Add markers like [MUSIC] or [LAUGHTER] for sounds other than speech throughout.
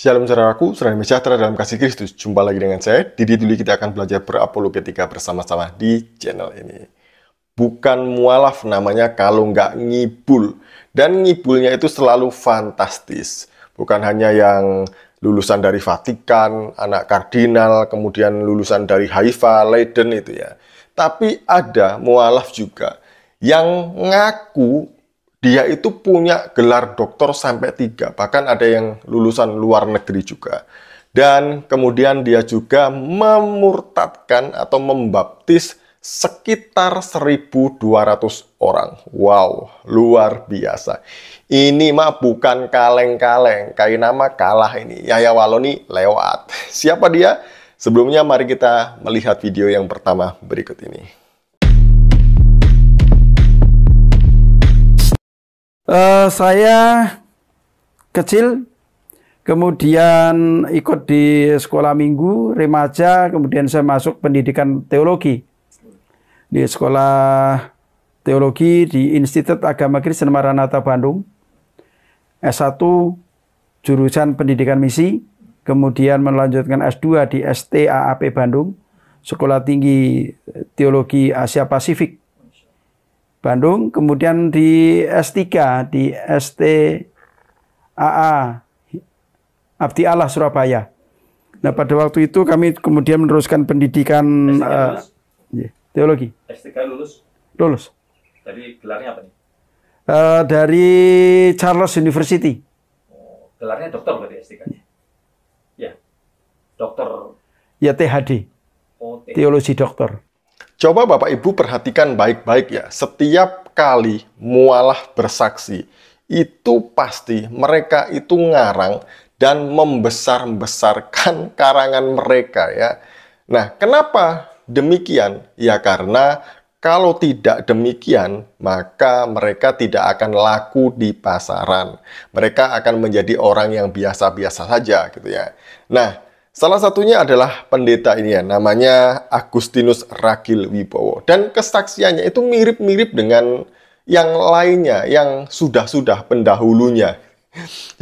Shalom saudaraku, saudara sejahtera dalam kasih Kristus. Jumpa lagi dengan saya, Didi Dulu Kita akan belajar berapologetika bersama-sama di channel ini. Bukan mualaf namanya kalau nggak ngibul. Dan ngibulnya itu selalu fantastis. Bukan hanya yang lulusan dari Vatikan, anak kardinal, kemudian lulusan dari Haifa, Leiden itu ya. Tapi ada mualaf juga yang ngaku dia itu punya gelar doktor sampai tiga, bahkan ada yang lulusan luar negeri juga. Dan kemudian dia juga memurtadkan atau membaptis sekitar 1.200 orang. Wow, luar biasa. Ini mah bukan kaleng-kaleng, nama kalah ini. Yaya Waloni lewat. [LAUGHS] Siapa dia? Sebelumnya mari kita melihat video yang pertama berikut ini. Eh, saya kecil kemudian ikut di sekolah minggu remaja kemudian saya masuk pendidikan teologi di sekolah teologi di Institut Agama Kristen Maranatha Bandung S1 jurusan pendidikan misi kemudian melanjutkan S2 di STAAP Bandung Sekolah Tinggi Teologi Asia Pasifik Bandung, kemudian di S3 di STAA Abdi Allah Surabaya. Nah, pada waktu itu kami kemudian meneruskan pendidikan uh, teologi. STK lulus. Lulus. Dari gelarnya apa nih? Uh, dari Charles University. Oh, gelarnya dokter berarti stk nya Ya. Dokter. Ya THD. Oh, THD. Teologi dokter. Coba Bapak Ibu perhatikan baik-baik ya, setiap kali mualah bersaksi, itu pasti mereka itu ngarang dan membesar-besarkan [LAUGHS] karangan mereka ya. Nah, kenapa demikian? Ya karena kalau tidak demikian, maka mereka tidak akan laku di pasaran. Mereka akan menjadi orang yang biasa-biasa saja gitu ya. Nah, Salah satunya adalah pendeta ini ya, namanya Agustinus Ragil Wibowo. Dan kesaksiannya itu mirip-mirip dengan yang lainnya, yang sudah-sudah pendahulunya.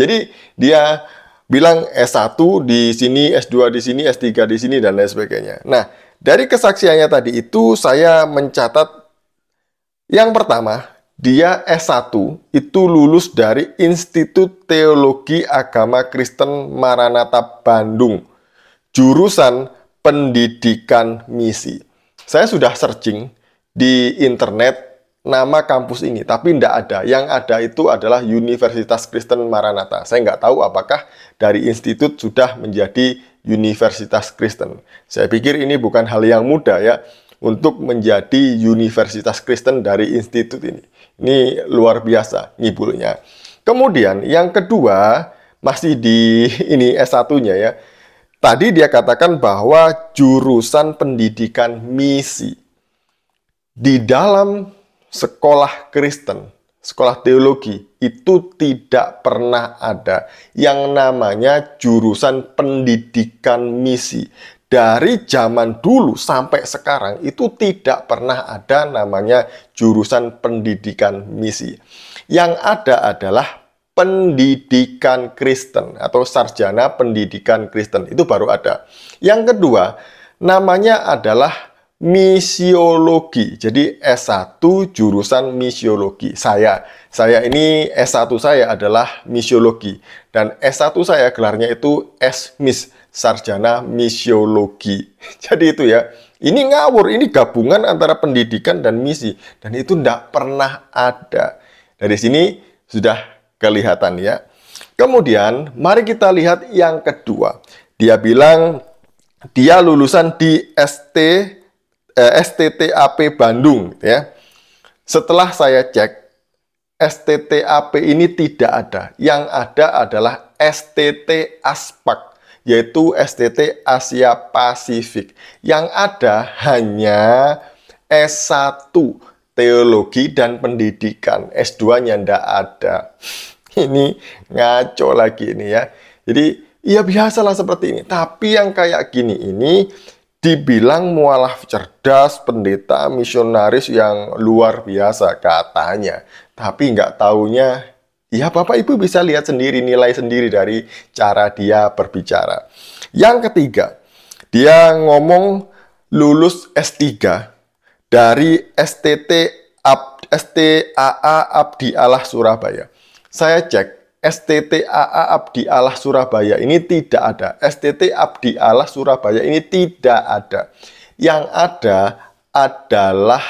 Jadi dia bilang S1 di sini, S2 di sini, S3 di sini, dan lain sebagainya. Nah, dari kesaksiannya tadi itu saya mencatat yang pertama, dia S1 itu lulus dari Institut Teologi Agama Kristen Maranatha Bandung jurusan pendidikan misi. Saya sudah searching di internet nama kampus ini, tapi tidak ada. Yang ada itu adalah Universitas Kristen Maranatha. Saya nggak tahu apakah dari institut sudah menjadi Universitas Kristen. Saya pikir ini bukan hal yang mudah ya untuk menjadi Universitas Kristen dari institut ini. Ini luar biasa ngibulnya. Kemudian yang kedua masih di ini S1-nya ya Tadi dia katakan bahwa jurusan pendidikan misi di dalam sekolah Kristen, sekolah teologi itu tidak pernah ada yang namanya jurusan pendidikan misi. Dari zaman dulu sampai sekarang itu tidak pernah ada namanya jurusan pendidikan misi. Yang ada adalah pendidikan Kristen atau sarjana pendidikan Kristen itu baru ada. Yang kedua, namanya adalah misiologi. Jadi S1 jurusan misiologi. Saya saya ini S1 saya adalah misiologi dan S1 saya gelarnya itu S.Mis, sarjana misiologi. [LAUGHS] Jadi itu ya. Ini ngawur, ini gabungan antara pendidikan dan misi dan itu tidak pernah ada. Dari sini sudah Kelihatan ya. Kemudian, mari kita lihat yang kedua. Dia bilang dia lulusan di ST eh, STTAP Bandung ya. Setelah saya cek STTAP ini tidak ada. Yang ada adalah STT Aspak yaitu STT Asia Pasifik. Yang ada hanya S1 teologi dan pendidikan. S2-nya ndak ada. [LAUGHS] Ini ngaco lagi ini ya. Jadi ya biasalah seperti ini. Tapi yang kayak gini ini dibilang mualaf cerdas, pendeta, misionaris yang luar biasa katanya. Tapi nggak taunya, ya Bapak Ibu bisa lihat sendiri, nilai sendiri dari cara dia berbicara. Yang ketiga, dia ngomong lulus S3 dari STT Ab, STAA Abdi Allah Surabaya. Saya cek STTAA Abdi Allah Surabaya ini tidak ada. STT Abdi Allah Surabaya ini tidak ada. Yang ada adalah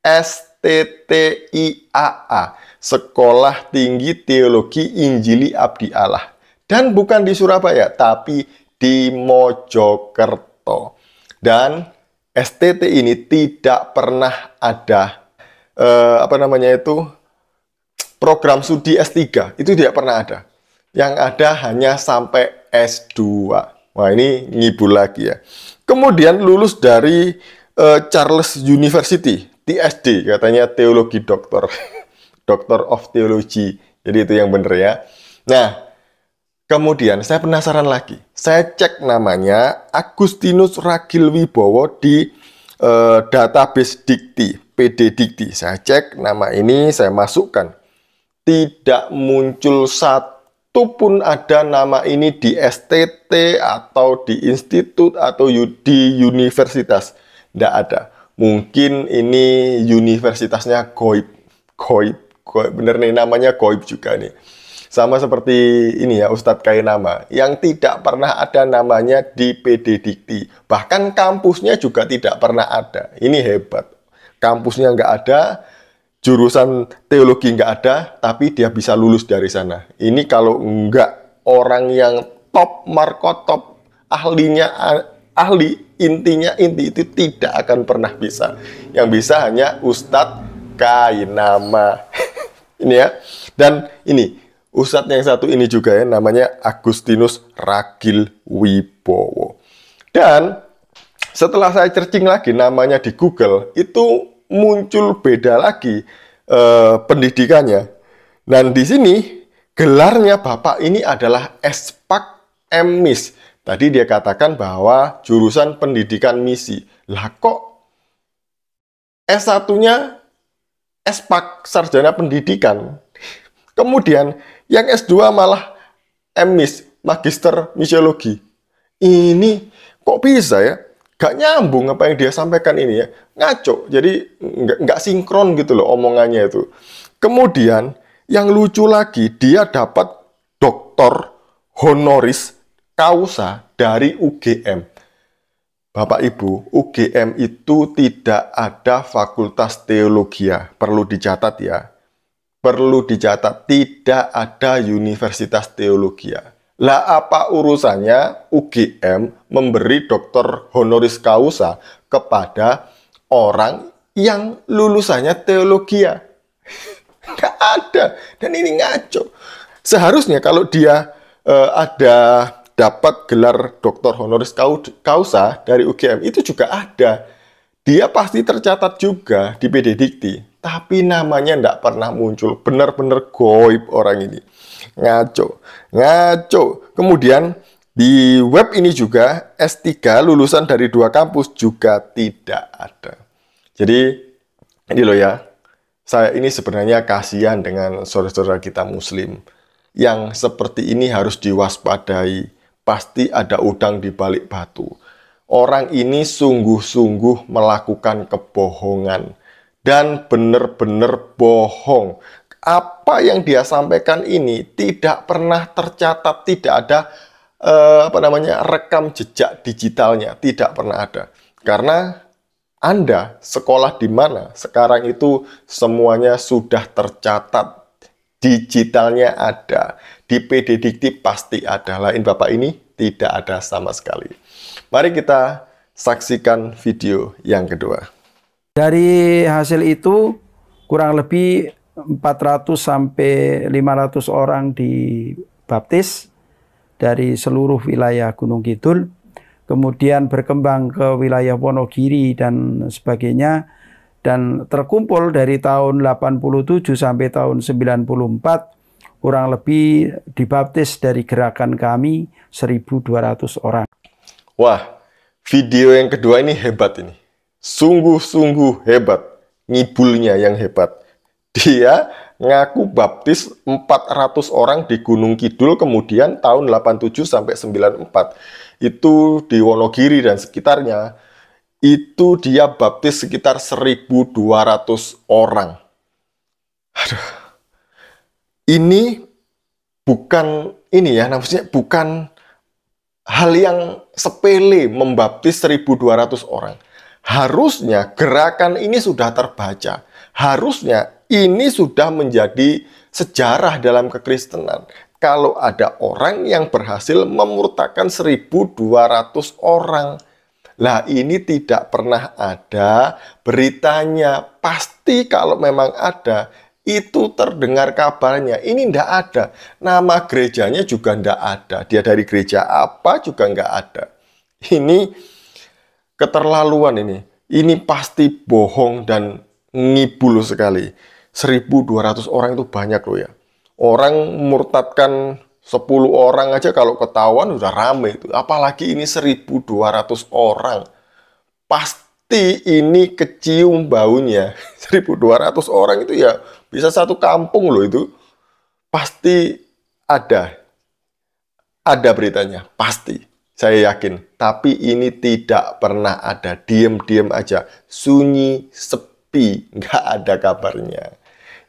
STTIAA, Sekolah Tinggi Teologi Injili Abdi Allah. Dan bukan di Surabaya, tapi di Mojokerto. Dan STT ini tidak pernah ada eh, apa namanya itu program studi S3 itu tidak pernah ada. Yang ada hanya sampai S2. Wah, ini ngibul lagi ya. Kemudian lulus dari eh, Charles University, TSD katanya teologi doktor. [LAUGHS] doktor of Theology. Jadi itu yang benar ya. Nah, kemudian saya penasaran lagi. Saya cek namanya Agustinus Ragil Wibowo di e, database Dikti, PD Dikti. Saya cek nama ini, saya masukkan. Tidak muncul satu pun ada nama ini di STT atau di institut atau di universitas. Tidak ada. Mungkin ini universitasnya goib. Goib, goib. Bener nih namanya goib juga nih. Sama seperti ini ya Ustadz Kainama yang tidak pernah ada namanya di PD Dikti. Bahkan kampusnya juga tidak pernah ada. Ini hebat. Kampusnya nggak ada, jurusan teologi nggak ada, tapi dia bisa lulus dari sana. Ini kalau nggak orang yang top markotop ahlinya ahli intinya inti itu tidak akan pernah bisa. Yang bisa hanya Ustadz Kainama. [LAUGHS] ini ya. Dan ini Ustadz yang satu ini juga ya, namanya Agustinus Ragil Wibowo. Dan setelah saya searching lagi namanya di Google, itu muncul beda lagi eh, pendidikannya. Dan di sini gelarnya Bapak ini adalah Espak Emis. Tadi dia katakan bahwa jurusan pendidikan misi. Lah kok S1-nya Espak Sarjana Pendidikan. Kemudian yang S2 malah emis, magister misiologi. Ini kok bisa ya? Gak nyambung apa yang dia sampaikan ini ya. Ngaco, jadi nggak, nggak sinkron gitu loh omongannya itu. Kemudian yang lucu lagi, dia dapat doktor honoris causa dari UGM. Bapak Ibu, UGM itu tidak ada fakultas teologi, ya. perlu dicatat ya. Perlu dicatat, tidak ada universitas teologi. Ya. Lah apa urusannya UGM memberi doktor honoris causa kepada orang yang lulusannya teologi? Ya. [LAUGHS] Nggak ada. Dan ini ngaco. Seharusnya kalau dia eh, ada dapat gelar doktor honoris causa dari UGM itu juga ada dia pasti tercatat juga di PD Dikti, tapi namanya tidak pernah muncul. Benar-benar goib orang ini. Ngaco, ngaco. Kemudian di web ini juga S3 lulusan dari dua kampus juga tidak ada. Jadi ini loh ya, saya ini sebenarnya kasihan dengan saudara-saudara kita muslim yang seperti ini harus diwaspadai. Pasti ada udang di balik batu orang ini sungguh-sungguh melakukan kebohongan dan benar-benar bohong. Apa yang dia sampaikan ini tidak pernah tercatat, tidak ada eh, apa namanya rekam jejak digitalnya, tidak pernah ada. Karena Anda sekolah di mana sekarang itu semuanya sudah tercatat digitalnya ada. Di PD Dikti pasti ada. Lain Bapak ini tidak ada sama sekali. Mari kita saksikan video yang kedua. Dari hasil itu kurang lebih 400 sampai 500 orang dibaptis dari seluruh wilayah Gunung Kidul. Kemudian berkembang ke wilayah Wonogiri dan sebagainya dan terkumpul dari tahun 87 sampai tahun 94 kurang lebih dibaptis dari gerakan kami 1200 orang. Wah, video yang kedua ini hebat ini. Sungguh-sungguh hebat. Ngibulnya yang hebat. Dia ngaku baptis 400 orang di Gunung Kidul kemudian tahun 87 sampai 94. Itu di Wonogiri dan sekitarnya. Itu dia baptis sekitar 1200 orang. Aduh. Ini bukan ini ya, maksudnya bukan hal yang sepele membaptis 1200 orang. Harusnya gerakan ini sudah terbaca. Harusnya ini sudah menjadi sejarah dalam kekristenan. Kalau ada orang yang berhasil memurtakan 1200 orang. Lah ini tidak pernah ada beritanya. Pasti kalau memang ada itu terdengar kabarnya. Ini ndak ada. Nama gerejanya juga ndak ada. Dia dari gereja apa juga nggak ada. Ini keterlaluan ini. Ini pasti bohong dan ngibul sekali. 1200 orang itu banyak loh ya. Orang murtadkan 10 orang aja kalau ketahuan udah rame itu. Apalagi ini 1200 orang. Pasti ini kecium baunya. 1200 [LAUGHS] orang itu ya bisa satu kampung loh itu. Pasti ada. Ada beritanya, pasti. Saya yakin. Tapi ini tidak pernah ada. Diem-diem aja. Sunyi, sepi. Nggak ada kabarnya.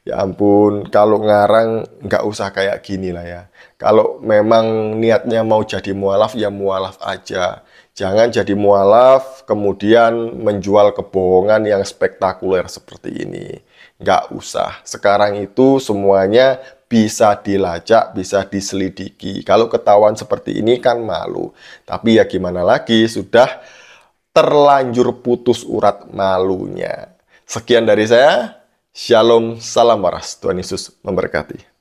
Ya ampun, kalau ngarang nggak usah kayak gini lah ya. Kalau memang niatnya mau jadi mualaf, ya mualaf aja. Jangan jadi mualaf, kemudian menjual kebohongan yang spektakuler seperti ini. Nggak usah. Sekarang itu semuanya bisa dilacak, bisa diselidiki. Kalau ketahuan seperti ini kan malu. Tapi ya gimana lagi, sudah terlanjur putus urat malunya. Sekian dari saya. Shalom, salam waras. Tuhan Yesus memberkati.